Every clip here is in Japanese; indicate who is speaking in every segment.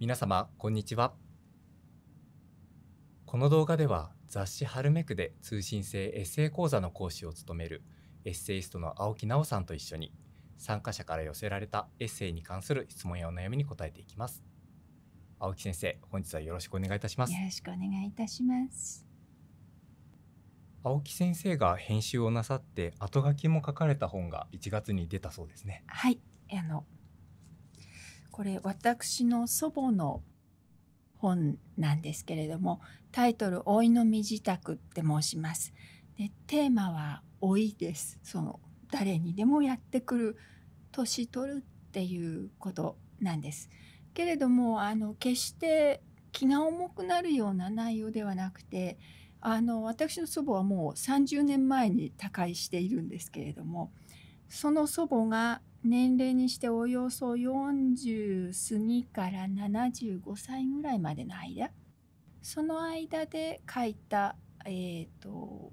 Speaker 1: 皆様こんにちはこの動画では雑誌「ハルメク」で通信制エッセイ講座の講師を務めるエッセイストの青木奈さんと一緒に参加者から寄せられたエッセイに関する質問やお悩みに答えていきます青木先生本日はよろしくお願いいたしますよ
Speaker 2: ろしくお願いいたします
Speaker 1: 青木先生が編集をなさって後書きも書かれた本が1月に出たそうですね
Speaker 2: はいあのこれ私の祖母の本なんですけれどもタイトル「老いの身支度」って申します。でテーマは「老い」ですその誰にでもやってくる年取るっていうことなんです。けれどもあの決して気が重くなるような内容ではなくてあの私の祖母はもう30年前に他界しているんですけれどもその祖母が年齢にしておよそ40過ぎから75歳ぐらいまでの間その間で書いた、えーと、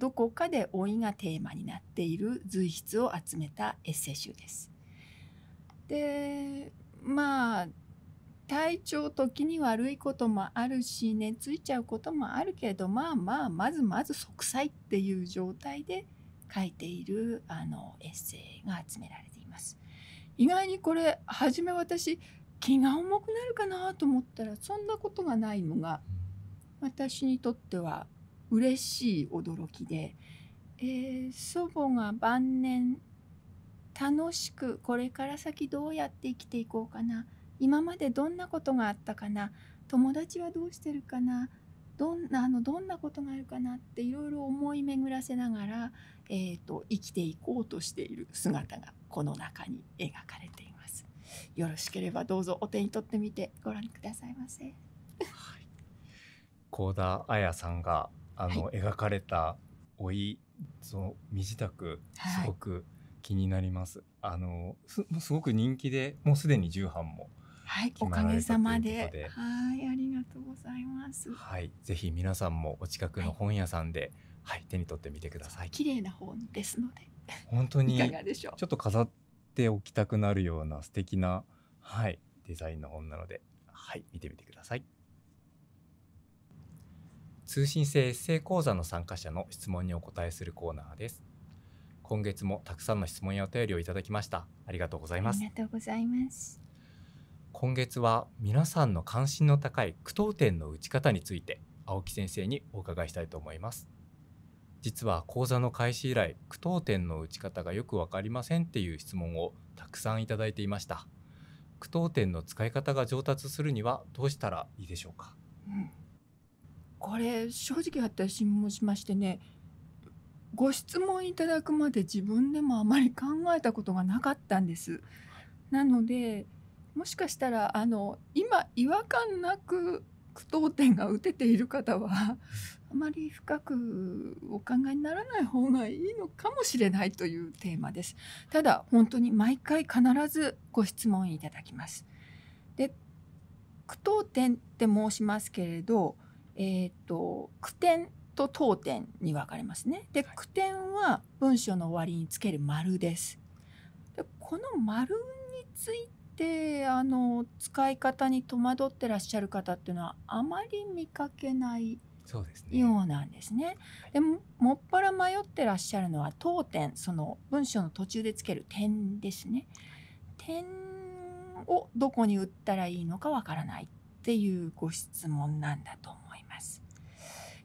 Speaker 2: どこかで老いがテーマになっている随筆を集めたエッセイ集です。でまあ体調時に悪いこともあるし寝ついちゃうこともあるけどまあまあまずまず息災っていう状態で書いているあのエッセイが集められています。意外にこれ初め私気が重くなるかなと思ったらそんなことがないのが私にとっては嬉しい驚きで、えー、祖母が晩年楽しくこれから先どうやって生きていこうかな今までどんなことがあったかな友達はどうしてるかなどんなあのどんなことがあるかなっていろいろ思い巡らせながら、えーと、生きていこうとしている姿がこの中に描かれています。よろしければどうぞお手に取ってみてご覧くださいませ。はい、
Speaker 1: 高田彩さんがあの、はい、描かれた老いその身支度すごく気になります。はい、あのすごく人気でもうすでに重版も。
Speaker 2: はい、おかげさまではいありがとうございますは
Speaker 1: いぜひ皆さんもお近くの本屋さんで、はい、はい、手に取ってみてください綺
Speaker 2: 麗な本ですので
Speaker 1: 本当にちょっと飾っておきたくなるような素敵なはいデザインの本なのではい見てみてください通信制エッセイ講座の参加者の質問にお答えするコーナーです今月もたくさんの質問やお便りをいただきましたありがとうございますあり
Speaker 2: がとうございます
Speaker 1: 今月は皆さんの関心の高い句読点の打ち方について青木先生にお伺いしたいと思います実は講座の開始以来句読点の打ち方がよく分かりませんっていう質問をたくさんいただいていました句読点の使い方が上達するにはどうしたらいいでしょうか、
Speaker 2: うん、これ正直私もしましてねご質問いただくまで自分でもあまり考えたことがなかったんです、なのでもしかしたらあの今違和感なく句読点が打てている方はあまり深くお考えにならない方がいいのかもしれないというテーマです。ただ本当に毎回必ずご質問いただきます。で句読点って申しますけれど、えーと、句点と当点に分かれますね。で句点は文章の終わりにつける丸です。でこの丸についてであの使い方に戸惑ってらっしゃる方っていうのはあまり見かけないそうですね、ようなんですね。でももっぱら迷ってらっしゃるのは当点その文章の途中でつける点ですね。点をどこに打ったらいいのかわからないっていうご質問なんだと思います。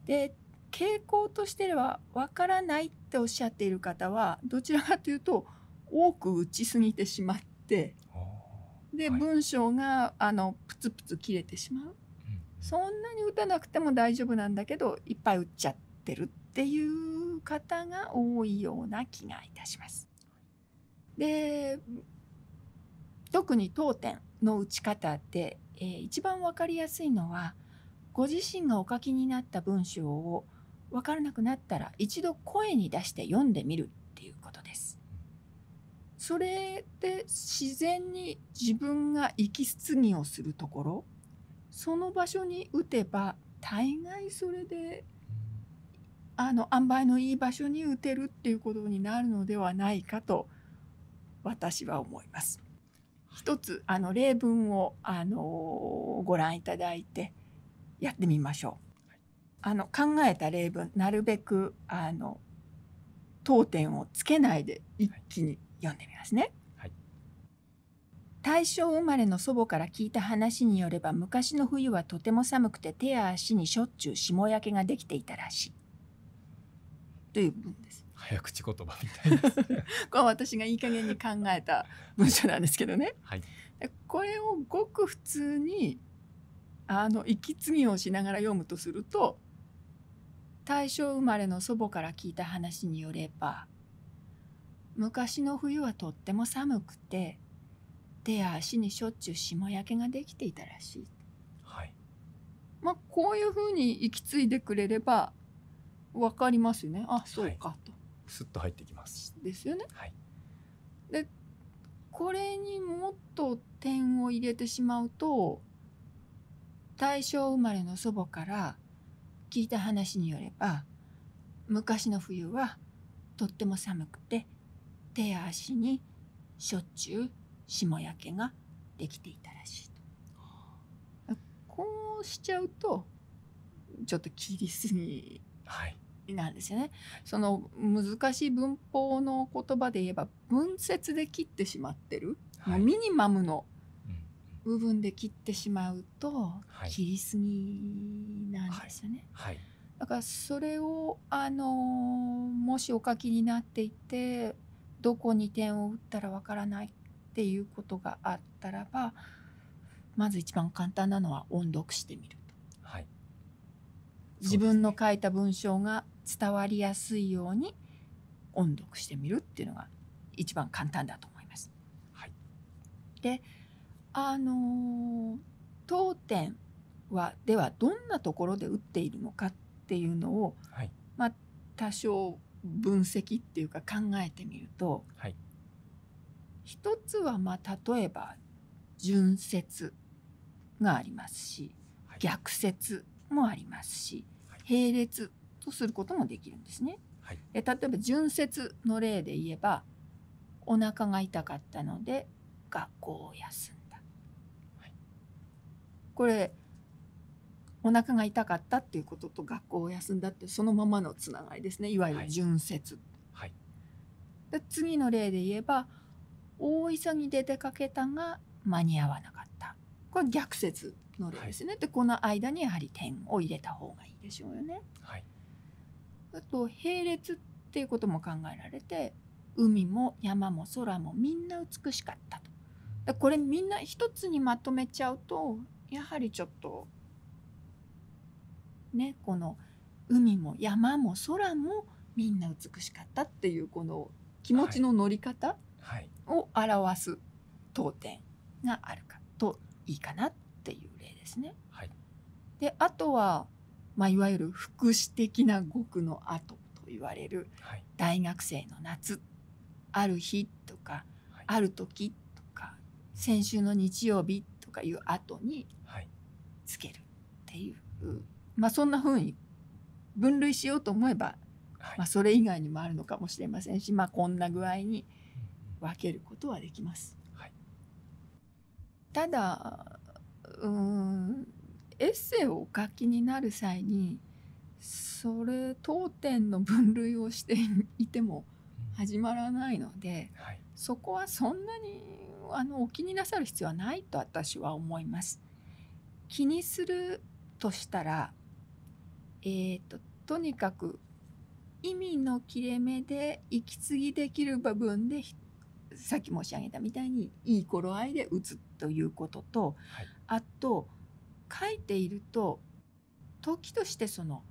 Speaker 2: で傾向としてはわからないっておっしゃっている方はどちらかというと多く打ち過ぎてしまってで、はい、文章があのプツプツ切れてしまう、うん、そんなに打たなくても大丈夫なんだけどいっぱい打っちゃってるっていう方が多いような気がいたします。で特に当店の打ち方で、えー、一番分かりやすいのはご自身がお書きになった文章を分からなくなったら一度声に出して読んでみるっていうことそれで自然に自分が息継ぎをするところその場所に打てば大概それであの塩梅のいい場所に打てるっていうことになるのではないかと私は思います。一つあの例文をあのご覧いただいてやってみましょう。あの考えた例文なるべくあの当点をつけないで一気に読んでみますね。はい、大正生まれの祖母から聞いた話によれば昔の冬はとても寒くて手や足にしょっちゅう霜焼けができていたらしいという文です。
Speaker 1: 早口言葉みたいで
Speaker 2: す、これ私がいい加減に考えた文章なんですけどね、はい、これをごく普通にあの息継ぎをしながら読むとすると大正生まれの祖母から聞いた話によれば昔の冬はとっても寒くて手や足にしょっちゅう霜焼けができていたらしい。はい、まあこういうふうに行き継いでくれれば分かりますよねあそうか
Speaker 1: と、はい、スッと入ってきます。
Speaker 2: ですよね。はい、でこれにもっと点を入れてしまうと大正生まれの祖母から聞いた話によれば昔の冬はとっても寒くて手足にしょっちゅう霜焼けができていたらしいとこうしちゃうとちょっと切りすぎなんですよね、はい、その難しい文法の言葉で言えば文節で切ってしまってる、はい、ミニマムの部分で切ってしまうと切りすぎなんですよね。はい、だからそれをあのもしお書きになっていてどこに点を打ったらわからないっていうことがあったらばまず一番簡単なのは音読してみると、はいね、自分の書いた文章が伝わりやすいように音読してみるっていうのが一番簡単だと思います。はい、であの当店はではどんなところで打っているのかっていうのを、はい、まあ、多少分析っていうか考えてみると、はい、一つはまあ例えば純説がありますし、はい、逆説もありますし、はい、並列とすることもできるんですね。はい、例えば純説の例で言えばお腹が痛かったので学校を休んだ。これお腹が痛かったっていうことと学校を休んだってそのままのつながりですねいわゆる純節、はい、で次の例で言えば大急ぎで出かけたが間に合わなかったこれ逆説の例ですね、はい、でこの間にやはり点を入れた方がいいでしょうよね。はい、あと並列っていうことも考えられて海も山も空もみんな美しかったと。これみんな一つにまとめちゃうとやはりちょっとね、この海も山も空もみんな美しかったっていうこの気持ちの乗り方を表す当点があるかといいかなっていう例ですね。はい、であとは、まあ、いわゆる福祉的な語句の後と言われる「大学生の夏」ある日」とか、ある時」とか「先週の日曜日」とかいう後につけるっていうまあ、そんなふうに分類しようと思えば、はい、まあ、それ以外にもあるのかもしれませんし、まあ、こんな具合に分けることはできます。はい、ただうんエッセイをお書きになる際にそれ当店の分類をしていても始まらないので、はい、そこはそんなにあのお気になさる必要はないと私は思います。気にするとしたらえーと、ととにかく意味の切れ目で息継ぎできる部分でさっき申し上げたみたいにいい頃合いで打つということと、はい、あと書いていると時としてその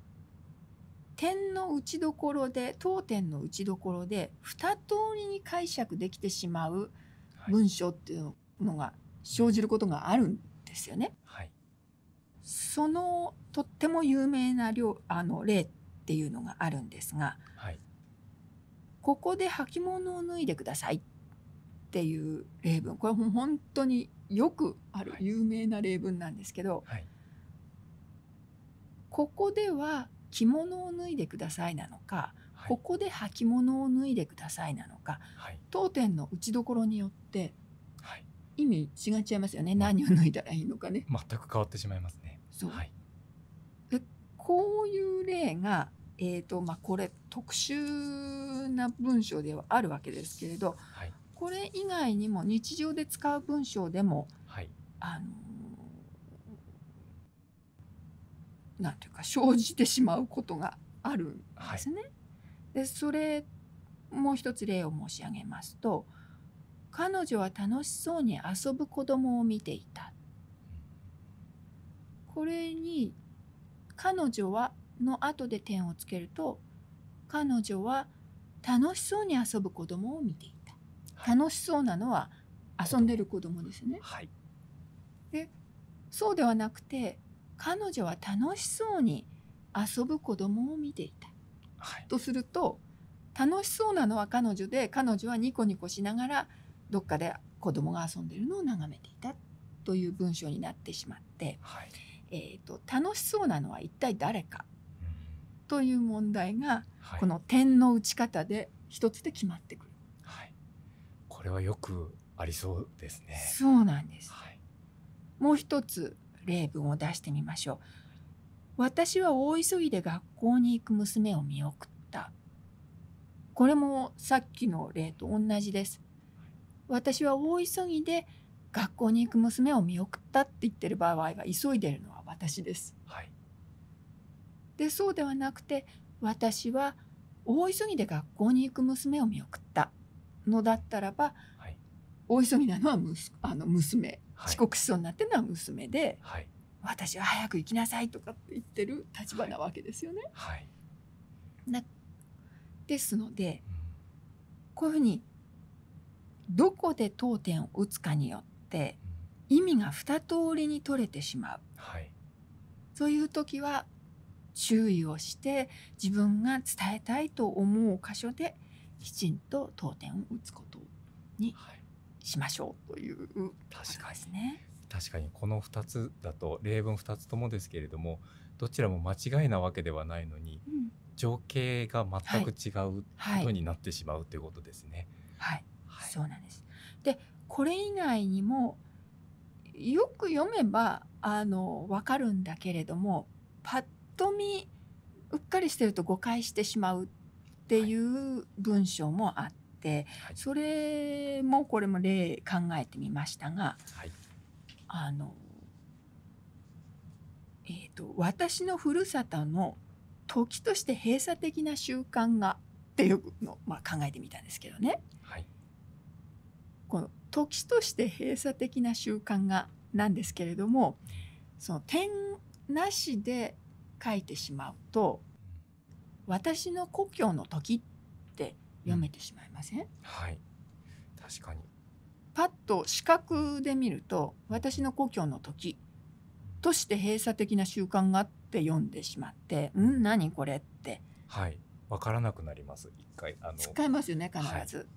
Speaker 2: 点の打ちどころで当点の打ちどころで2通りに解釈できてしまう文章っていうのが生じることがあるんですよね。はい、そのとっても有名な量あの例っていうのがあるんですが、はい、ここで履物を脱いでくださいっていう例文これも本当によくある有名な例文なんですけど、はい、ここでは着物を脱いでくださいなのか、はい、ここで履物を脱いでくださいなのか、当店の打ちどころによって意味違っちゃいますよね、何を脱いだらいいのかね
Speaker 1: 全く変わってしまいますねそう、はい、
Speaker 2: でこういう例が、えーとまあ、これ特殊な文章ではあるわけですけれど、はい、これ以外にも日常で使う文章でも、はい、あのなんていうか生じてしまうことがあるんですね。でそれもう一つ例を申し上げますと彼女は楽しそうに遊ぶ子供を見ていたこれに「彼女は」の後で点をつけると彼女は楽しそうに遊ぶ子供を見ていた、はい、楽しそうなのは遊んでる子供ですね。はい、でそうではなくて彼女は楽しそうに遊ぶ子供を見ていた、はい、とすると楽しそうなのは彼女で彼女はニコニコしながらどっかで子供が遊んでるのを眺めていたという文章になってしまって、はい、えーと、楽しそうなのは一体誰かという問題が、はい、この点の打ち方で一つで決まってくる、はい、
Speaker 1: これはよくありそうですねそ
Speaker 2: うなんです、はい、もう一つ例文を出してみましょう私は大急ぎで学校に行く娘を見送ったこれもさっきの例と同じです私は大急ぎで学校に行く娘を見送ったって言ってる場合は急いでるのは私です。はい、でそうではなくて私は大急ぎで学校に行く娘を見送ったのだったらば、はい、大急ぎなのはむあの娘、はい、遅刻しそうになってるのは娘で、はい、私は早く行きなさいとかって言ってる立場なわけですよね。はいですので、こういうふうにどこで当点を打つかによって意味が2通りに取れてしまう。はいそういう時は注意をして自分が伝えたいと思う箇所できちんと当店を
Speaker 1: 打つことにしましょうという確かですね。確かにこの2つだと例文2つともですけれどもどちらも間違いなわけではないのに、うん、情景が全く違うことになってしまうということですね。
Speaker 2: はい、はいはい、そうなんですでこれ以外にもよく読めばあの分かるんだけれどもパッと見うっかりしてると誤解してしまうっていう文章もあって、はい、それもこれも例考えてみましたが、はい、あのえーと、私のふるさとの時として閉鎖的な習慣がっていうのを、まあ、考えてみたんですけどね。はい、この時として閉鎖的な習慣がなんですけれどもその点なしで書いてしまうと「私の故郷の時」って読めてしまいません、うん、は
Speaker 1: い確かに
Speaker 2: パッと視覚で見ると「私の故郷の時」として閉鎖的な習慣があって読んでしまって「うん何これ」って
Speaker 1: はい分からなくなります一回あの使いますよね必ず。はい、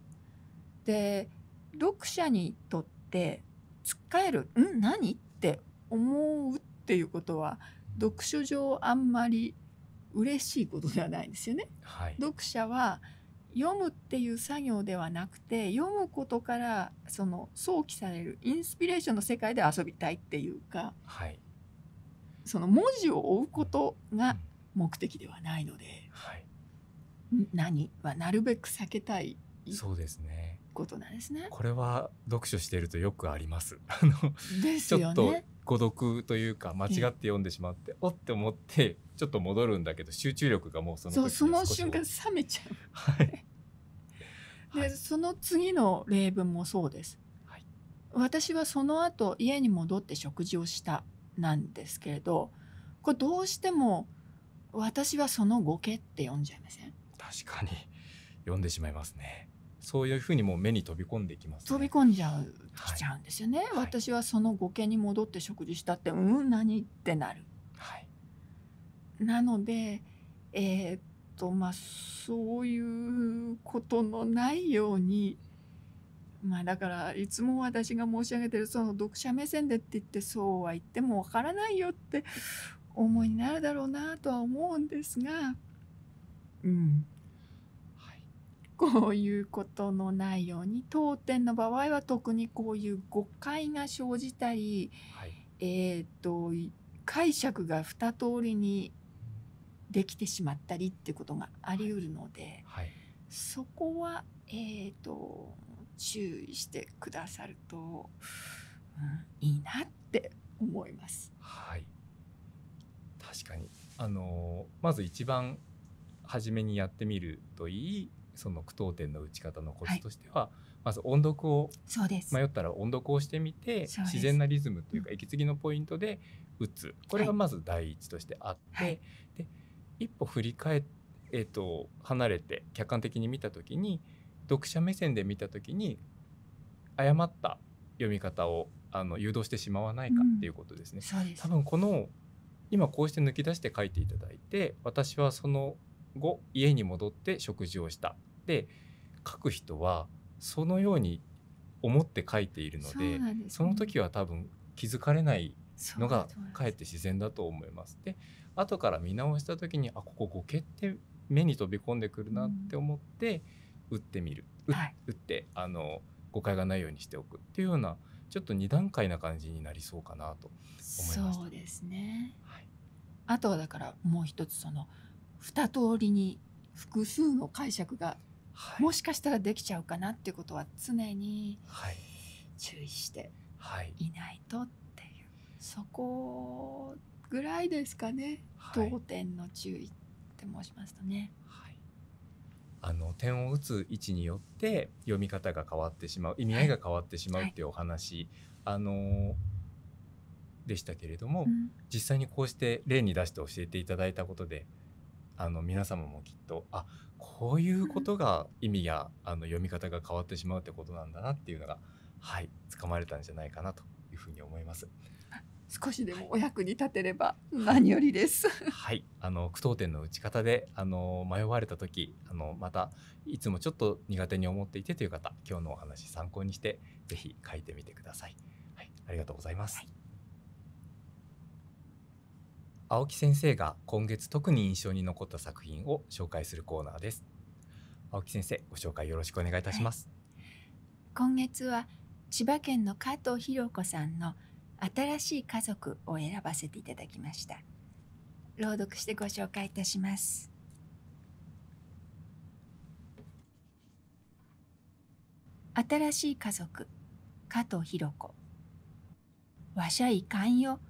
Speaker 2: で読者にとってつっかえる「ん何?」って思うっていうことは読書上あんまり嬉しいことではないんですよね。はい、読者は読むっていう作業ではなくて読むことからその想起されるインスピレーションの世界で遊びたいっていうか、はい、その文字を追うことが目的ではないので、はい、何はなるべく避けたい
Speaker 1: そうですね
Speaker 2: ことなんですね。これ
Speaker 1: は読書しているとよくあります。あの、
Speaker 2: ね、ちょっと
Speaker 1: 孤独というか間違って読んでしまって、おって思ってちょっと戻るんだけど集中力がもうその時その瞬間
Speaker 2: 冷めちゃう。はい。で、はい、その次の例文もそうです。はい、私はその後家に戻って食事をしたなんですけれど、これどうしても私はその後けって読んじゃいません。
Speaker 1: 確かに読んでしまいますね。そういうふうにも目に飛び込んでいきます、
Speaker 2: ね、飛び込んじゃうきちゃうんですよね、はい、私はその後家に戻って食事したってうん何ってなる、はい、なのでえー、っとまあそういうことのないようにまあだからいつも私が申し上げてるその読者目線でって言ってそうは言ってもわからないよって思いになるだろうなとは思うんですがうんこういうことのないように当店の場合は特にこういう誤解が生じたり、はい、えっ、と解釈が二通りにできてしまったりっていうことがあり得るので、はいはい、そこは、えーと注意してくださると、
Speaker 1: うん、いい
Speaker 2: なって
Speaker 1: 思います。はい、確かにあのまず一番初めにやってみるといいその句読点の打ち方のコツとしては、はい、まず音読を迷ったら音読をしてみて自然なリズムというか息継ぎのポイントで打つこれがまず第一としてあって、はい、で一歩振り返って、えーと、離れて客観的に見た時に読者目線で見た時に誤った読み方をあの誘導してしまわないかっていうことですね。うん、多分この今こうして抜き出して書いていただいて私はその後家に戻って食事をしたで書く人はそのように思って書いているので、ね、その時は多分気づかれないのがかえって自然だと思います。で後から見直した時にあここ語気って目に飛び込んでくるなって思って、打ってみる、はい、打ってあの誤解がないようにしておくっていうようなちょっと2段階な感じになりそうかなと
Speaker 2: そうですね、はい、あとはだからもう一つその2通りに複数の解釈がはい、もしかしたらできちゃうかなっていうことは常に注意していないとっていう、はい、そこぐらいですかね、はい、当店の注意って申しますとね。はい
Speaker 1: あの点を打つ位置によって読み方が変わってしまう意味合いが変わってしまうっていうお話、あのでしたけれども、うん、実際にこうして例に出して教えていただいたことであの皆様もきっとあこういうことが意味やあの読み方が変わってしまうってことなんだなっていうのがはい掴まれたんじゃないかなというふうに思います。
Speaker 2: 少しでもお役に立てれば何よりです。
Speaker 1: はい、あの句読点の打ち方であの迷われた時、あのまたいつもちょっと苦手に思っていてという方、今日のお話参考にしてぜひ書いてみてください。はい、ありがとうございます。はい青木先生が今月特に印象に残った作品を紹介するコーナーです青木先生ご紹介よろしくお願いいたします、はい、
Speaker 2: 今月は千葉県の加藤博子さんの新しい家族を選ばせていただきました朗読してご紹介いたします新しい家族加藤博子わしゃいかんよ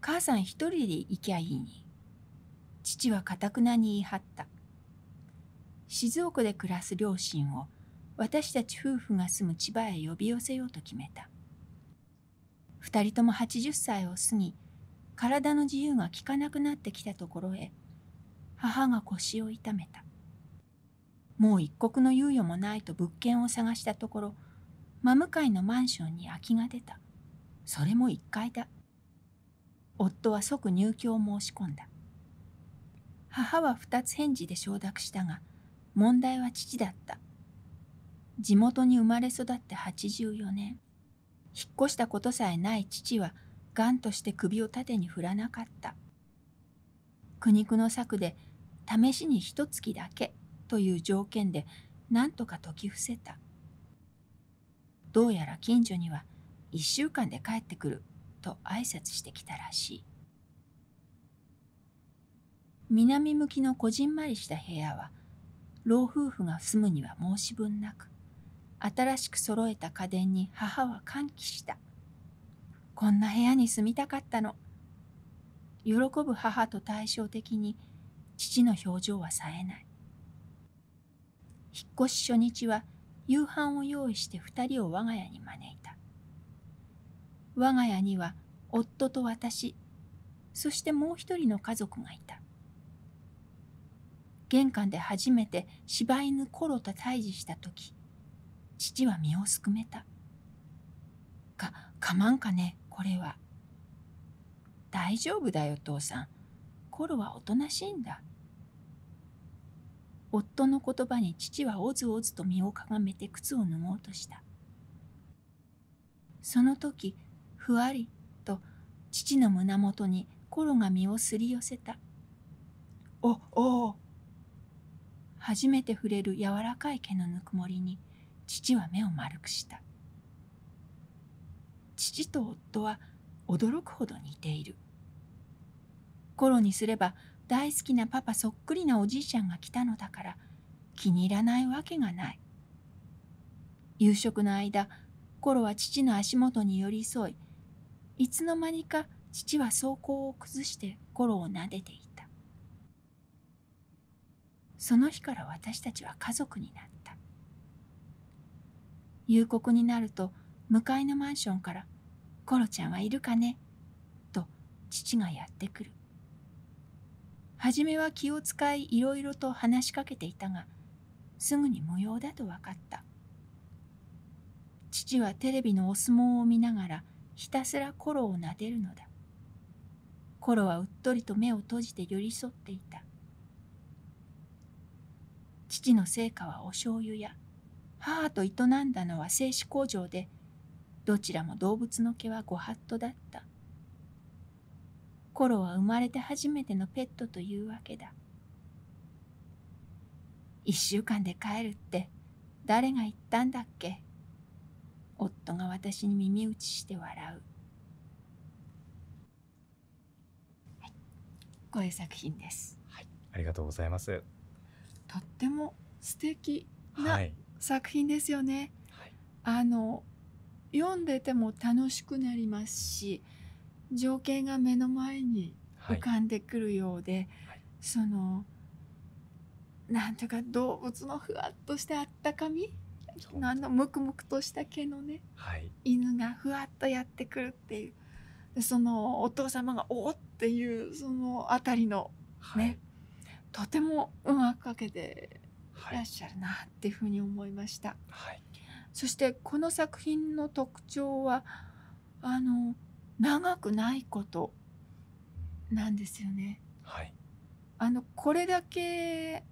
Speaker 2: 母さん一人で行きゃいいに。父はかたくなに言い張った。静岡で暮らす両親を私たち夫婦が住む千葉へ呼び寄せようと決めた。二人とも80歳を過ぎ、体の自由が利かなくなってきたところへ、母が腰を痛めた。もう一刻の猶予もないと物件を探したところ、真向かいのマンションに空きが出た。それも1階だ。夫は即入居を申し込んだ母は二つ返事で承諾したが問題は父だった地元に生まれ育って84年引っ越したことさえない父は癌として首を縦に振らなかった苦肉の策で試しに一月だけという条件で何とか解き伏せたどうやら近所には1週間で帰ってくると挨拶してきたらしい南向きのこじんまりした部屋は老夫婦が住むには申し分なく新しく揃えた家電に母は歓喜したこんな部屋に住みたかったの喜ぶ母と対照的に父の表情は冴えない引っ越し初日は夕飯を用意して2人を我が家に招いた我が家には夫と私そしてもう一人の家族がいた玄関で初めて柴犬コロと対峙した時父は身をすくめたかかまんかねこれは大丈夫だよ父さんコロはおとなしいんだ夫の言葉に父はおずおずと身をかがめて靴を脱ごうとしたその時ふわりと父の胸元にコロが身をすり寄せた。おお初めて触れる柔らかい毛のぬくもりに父は目を丸くした。父と夫は驚くほど似ている。コロにすれば大好きなパパそっくりなおじいちゃんが来たのだから気に入らないわけがない。夕食の間、コロは父の足元に寄り添い、いつの間にか父は走行を崩してゴロを撫でていた。その日から私たちは家族になった。夕刻になると向かいのマンションから「ゴロちゃんはいるかね?」と父がやってくる。初めは気を使いいろいろと話しかけていたがすぐに無用だと分かった父はテレビのお相撲を見ながらひたすらコロを撫でるのだコロはうっとりと目を閉じて寄り添っていた父の成果はお醤油や母と営んだのは製紙工場でどちらも動物の毛はご法度だったコロは生まれて初めてのペットというわけだ一週間で帰るって誰が言ったんだっけ夫が私に耳打ちして笑う、はい、こういう作品です、はい、
Speaker 1: ありがとうございます
Speaker 2: とっても素敵な作品ですよね、はい、あの読んでても楽しくなりますし情景が目の前に浮かんでくるようで、はいそのなんとか動物のふわっとしたあったかみ、あのムクムクとした毛のね、はい、犬がふわっとやってくるっていうそのお父様が「おっ!」っていうその辺りのね、はい、とてもうまくかけていらっしゃるなっていうふうに思いました。はい、そしてこの作品の特徴はあの長くないことなんですよね。はい、あのこれだけ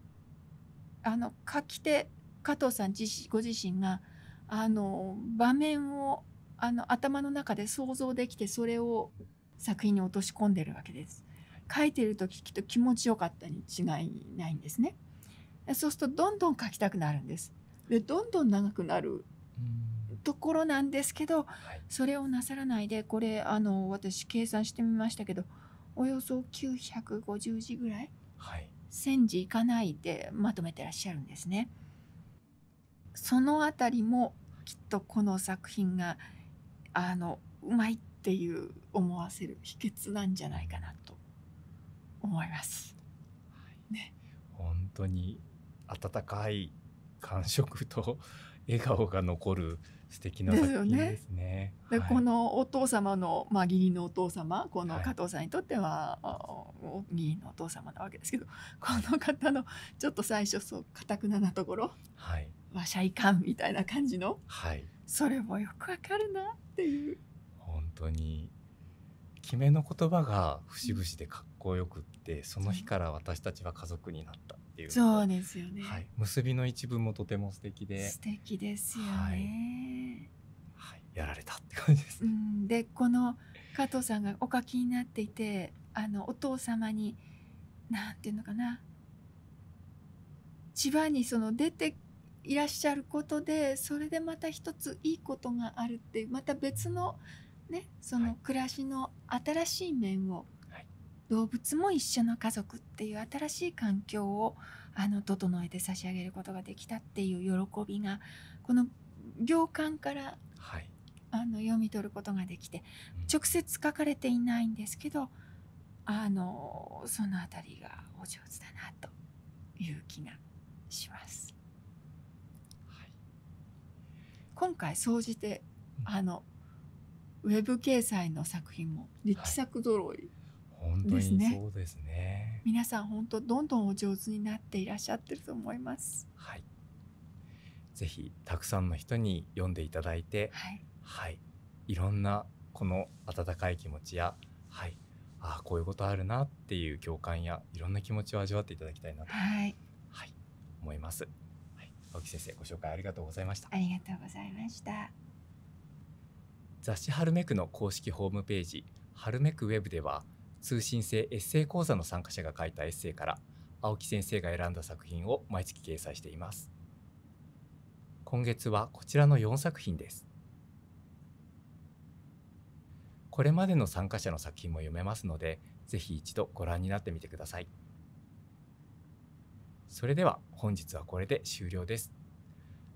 Speaker 2: あの書き手加藤さん自身ご自身があの場面をあの頭の中で想像できてそれを作品に落とし込んでるわけです。書いてるときっと気持ちよかったに違いないんですね。そうするとどんどん書きたくなるんです。でどんどん長くなるところなんですけど、それをなさらないでこれあの私計算してみましたけどおよそ950字ぐらい、はい、1,000字いかないでまとめてらっしゃるんですね。その辺りもきっとこの作品があのうまいっていう思わせる秘訣なんじゃないかなと思います。
Speaker 1: ね、本当に温かい感触と笑顔が残る素敵な作品ですね。で、ねはい、こ
Speaker 2: のお父様の、まあ、義理のお父様この加藤さんにとっては、はい、義理のお父様なわけですけどこの方のちょっと最初そうかたくななところ、はい、わしゃいかんみたいな感じの、はい、それもよくわかるなっ
Speaker 1: ていう本当に決めの言葉が節々でかっこよくって、うん、その日から私たちは家族になったっていうそ
Speaker 2: うですよね、はい、
Speaker 1: 結びの一文もとても素敵で素
Speaker 2: 敵ですよね、はい、
Speaker 1: はい、やられたって感じで
Speaker 2: す、うん、でこの加藤さんがお書きになっていてあのお父様になんていうのかな千葉にその出ていらっしゃることでそれでまた一ついいことがあるっていうまた別の,、ね、その暮らしの新しい面を、はい、動物も一緒の家族っていう新しい環境をあの整えて差し上げることができたっていう喜びがこの行間から、はい、あの読み取ることができて直接書かれていないんですけどあのその辺りがお上手だなという気がします。今回総じて、あのウェブ掲載の作品も力作ろいですね、はい、本当に
Speaker 1: そうですね
Speaker 2: 皆さん本当どんどんお上手になっていらっしゃってると思いますはい
Speaker 1: ぜひたくさんの人に読んでいただいて、はい、はい、いろんなこの温かい気持ちや、はい、ああこういうことあるなっていう共感やいろんな気持ちを味わっていただきたいなと、
Speaker 2: はい、はい、
Speaker 1: 思います。青木先生ご紹介ありがとうございました
Speaker 2: ありがとうございました
Speaker 1: 雑誌春めくの公式ホームページ春めくウェブでは通信制エッセイ講座の参加者が書いたエッセイから青木先生が選んだ作品を毎月掲載しています今月はこちらの4作品ですこれまでの参加者の作品も読めますのでぜひ一度ご覧になってみてください。それでは本日はこれで終了です。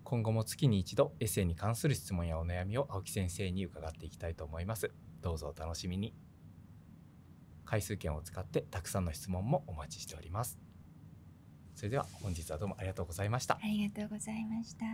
Speaker 1: 今後も月に一度エッセイに関する質問やお悩みを青木先生に伺っていきたいと思います。どうぞお楽しみに。回数券を使ってたくさんの質問もお待ちしております。それでは本日はどうもありがとうございました。ありがとうございました。